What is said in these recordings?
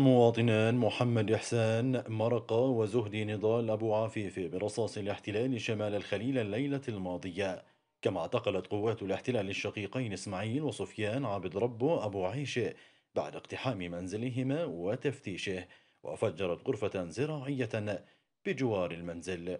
مواطنان محمد إحسان مرقة وزهدي نضال أبو عفيف برصاص الاحتلال شمال الخليل الليلة الماضية كما اعتقلت قوات الاحتلال الشقيقين إسماعيل وسفيان عبد ربه أبو عيشة بعد اقتحام منزلهما وتفتيشه وفجرت غرفة زراعية بجوار المنزل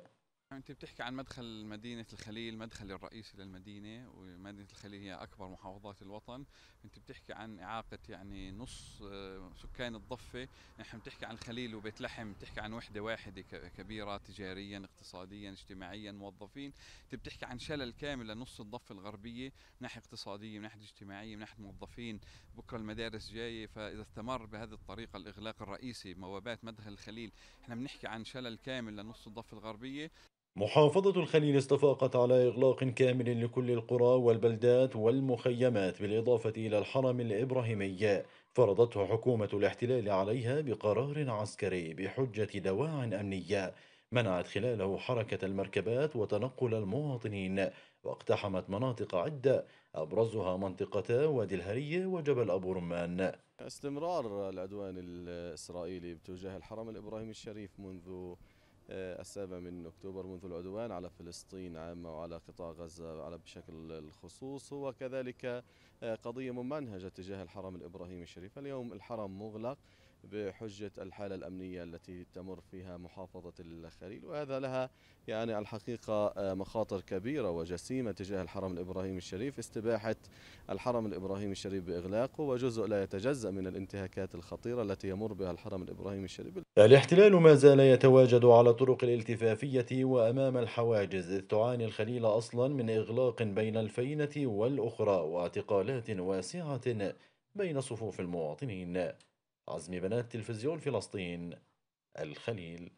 انت بتحكي عن مدخل مدينه الخليل المدخل الرئيسي للمدينه ومدينه الخليل هي اكبر محافظات الوطن انت بتحكي عن اعاقه يعني نص آه، سكان الضفه نحن بتحكي عن الخليل وبيت لحم بتحكي عن وحده واحده كبيره تجاريا اقتصاديا اجتماعيا موظفين انت بتحكي عن شلل كامل لنص الضفه الغربيه من ناحيه اقتصاديه من ناحيه اجتماعيه من ناحيه موظفين بكره المدارس جايه فاذا استمر بهذه الطريقه الاغلاق الرئيسي بوابات مدخل الخليل احنا بنحكي عن شلل كامل لنص الضفه الغربيه محافظة الخليل استفاقت على إغلاق كامل لكل القرى والبلدات والمخيمات بالإضافة إلى الحرم الإبراهيمي فرضته حكومة الاحتلال عليها بقرار عسكري بحجة دواع أمنية منعت خلاله حركة المركبات وتنقل المواطنين واقتحمت مناطق عدة أبرزها منطقة وادي الهرية وجبل أبو رمان استمرار العدوان الإسرائيلي باتجاه الحرم الإبراهيمي الشريف منذ السابع من أكتوبر منذ العدوان على فلسطين عامة وعلى قطاع غزة على بشكل الخصوص وكذلك آه، قضية ممنهجة تجاه الحرم الإبراهيمي الشريف اليوم الحرم مغلق بحجة الحالة الأمنية التي تمر فيها محافظة الخليل وهذا لها يعني الحقيقة آه، مخاطر كبيرة وجسيمة تجاه الحرم الإبراهيمي الشريف استباحة الحرم الإبراهيمي الشريف بإغلاقه وجزء لا يتجزأ من الانتهاكات الخطيرة التي يمر بها الحرم الإبراهيمي الشريف الاحتلال ما زال يتواجد على طرق الالتفافية وأمام الحواجز إذ تعاني الخليل أصلا من إغلاق بين الفينة والأخرى واعتقالات واسعة بين صفوف المواطنين عزمي بنات تلفزيون فلسطين الخليل